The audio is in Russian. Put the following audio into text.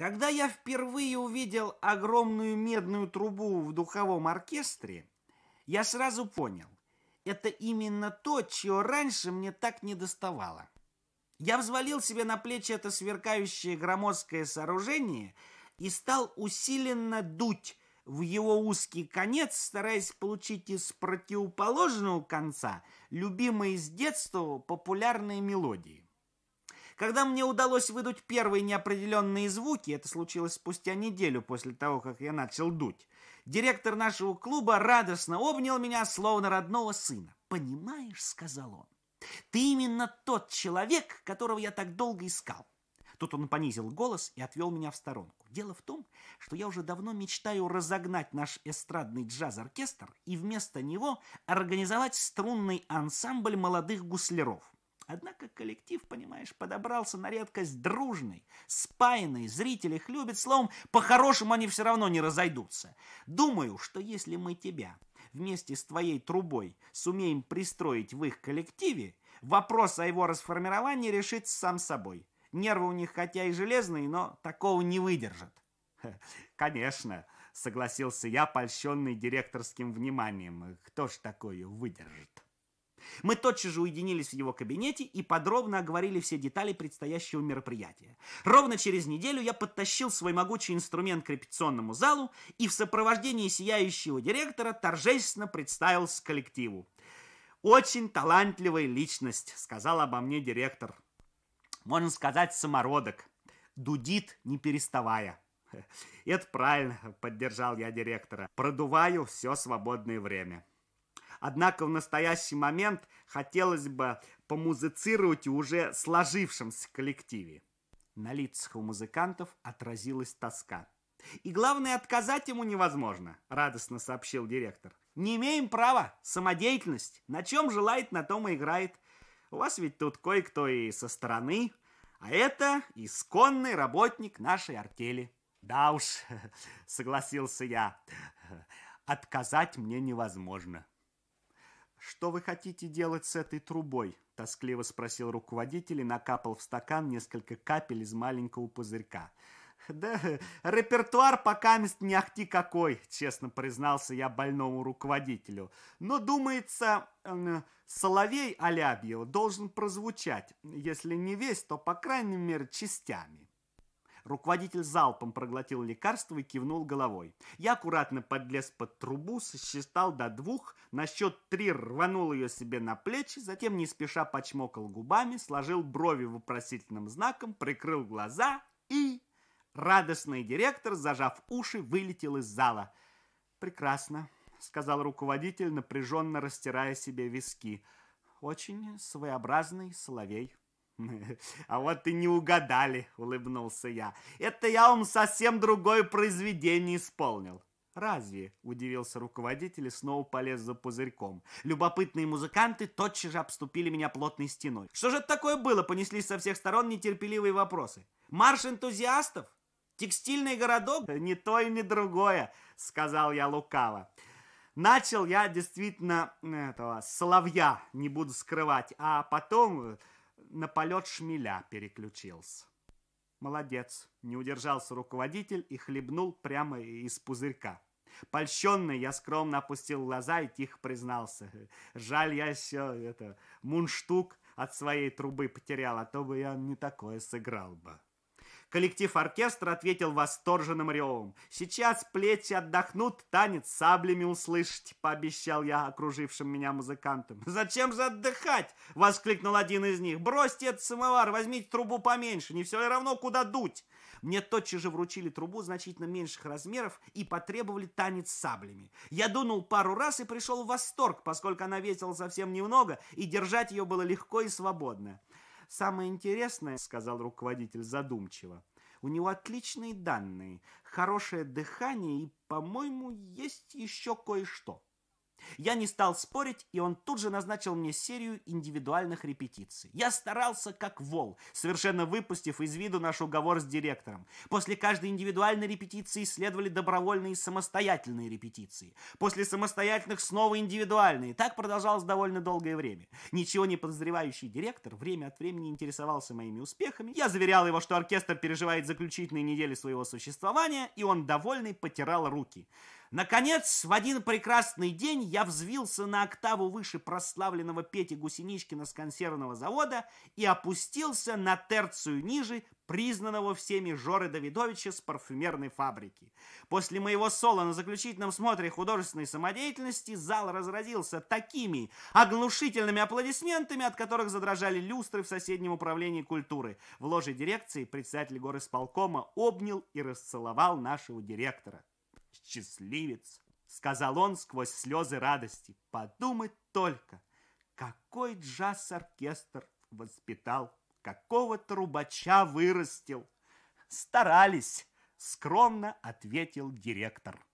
Когда я впервые увидел огромную медную трубу в духовом оркестре, я сразу понял, это именно то, чего раньше мне так не доставало. Я взвалил себе на плечи это сверкающее громоздкое сооружение и стал усиленно дуть в его узкий конец, стараясь получить из противоположного конца любимые с детства популярные мелодии. Когда мне удалось выдуть первые неопределенные звуки, это случилось спустя неделю после того, как я начал дуть, директор нашего клуба радостно обнял меня, словно родного сына. «Понимаешь», — сказал он, — «ты именно тот человек, которого я так долго искал». Тут он понизил голос и отвел меня в сторонку. Дело в том, что я уже давно мечтаю разогнать наш эстрадный джаз-оркестр и вместо него организовать струнный ансамбль молодых гусляров. Однако коллектив, понимаешь, подобрался на редкость дружный, спаянный, зрители их любят, словом, по-хорошему они все равно не разойдутся. Думаю, что если мы тебя вместе с твоей трубой сумеем пристроить в их коллективе, вопрос о его расформировании решится сам собой. Нервы у них хотя и железные, но такого не выдержат. Конечно, согласился я, польщенный директорским вниманием. Кто ж такое выдержит? Мы тотчас же уединились в его кабинете и подробно оговорили все детали предстоящего мероприятия. Ровно через неделю я подтащил свой могучий инструмент к репетиционному залу и в сопровождении сияющего директора торжественно представился коллективу. «Очень талантливая личность», — сказал обо мне директор. «Можно сказать, самородок. Дудит, не переставая». «Это правильно», — поддержал я директора. «Продуваю все свободное время». Однако в настоящий момент хотелось бы помузыцировать уже сложившемся коллективе. На лицах у музыкантов отразилась тоска. «И главное, отказать ему невозможно», — радостно сообщил директор. «Не имеем права. Самодеятельность. На чем желает, на том и играет. У вас ведь тут кое-кто и со стороны, а это исконный работник нашей артели». «Да уж», — согласился я, — «отказать мне невозможно». «Что вы хотите делать с этой трубой?» – тоскливо спросил руководитель и накапал в стакан несколько капель из маленького пузырька. «Да, репертуар пока мест не ахти какой», – честно признался я больному руководителю. «Но, думается, соловей Алябьев должен прозвучать, если не весь, то, по крайней мере, частями». Руководитель залпом проглотил лекарство и кивнул головой. Я аккуратно подлез под трубу, сосчитал до двух, на счет три рванул ее себе на плечи, затем не спеша почмокал губами, сложил брови вопросительным знаком, прикрыл глаза и... Радостный директор, зажав уши, вылетел из зала. «Прекрасно», — сказал руководитель, напряженно растирая себе виски. «Очень своеобразный соловей». А вот и не угадали, улыбнулся я. Это я вам совсем другое произведение исполнил. «Разве?» – удивился руководитель и снова полез за пузырьком. Любопытные музыканты тотчас же обступили меня плотной стеной. «Что же это такое было?» – понеслись со всех сторон нетерпеливые вопросы. «Марш энтузиастов? Текстильный городок?» «Не то и не другое», – сказал я лукаво. Начал я действительно э, этого соловья, не буду скрывать, а потом э, на полет шмеля переключился. Молодец, не удержался руководитель и хлебнул прямо из пузырька. Польщенный, я скромно опустил глаза и тихо признался. Жаль, я все это мунштук от своей трубы потерял, а то бы я не такое сыграл бы. Коллектив оркестра ответил восторженным ревом. «Сейчас плечи отдохнут, танец саблями услышать, пообещал я окружившим меня музыкантам. «Зачем же отдыхать?» — воскликнул один из них. «Бросьте этот самовар, возьмите трубу поменьше, не все ли равно, куда дуть». Мне тотчас же вручили трубу значительно меньших размеров и потребовали танец саблями. Я дунул пару раз и пришел в восторг, поскольку она весила совсем немного, и держать ее было легко и свободно. «Самое интересное», — сказал руководитель задумчиво, — «у него отличные данные, хорошее дыхание и, по-моему, есть еще кое-что». Я не стал спорить, и он тут же назначил мне серию индивидуальных репетиций. Я старался как вол, совершенно выпустив из виду наш уговор с директором. После каждой индивидуальной репетиции следовали добровольные самостоятельные репетиции. После самостоятельных снова индивидуальные. Так продолжалось довольно долгое время. Ничего не подозревающий директор время от времени интересовался моими успехами. Я заверял его, что оркестр переживает заключительные недели своего существования, и он довольный потирал руки. Наконец, в один прекрасный день я взвился на октаву выше прославленного Пети Гусеничкина с консервного завода и опустился на терцию ниже признанного всеми Жоры Давидовича с парфюмерной фабрики. После моего соло на заключительном смотре художественной самодеятельности зал разразился такими оглушительными аплодисментами, от которых задрожали люстры в соседнем управлении культуры. В ложе дирекции председатель горосполкома обнял и расцеловал нашего директора счастливец!» — сказал он сквозь слезы радости. «Подумать только, какой джаз-оркестр воспитал, какого трубача вырастил!» «Старались!» — скромно ответил директор.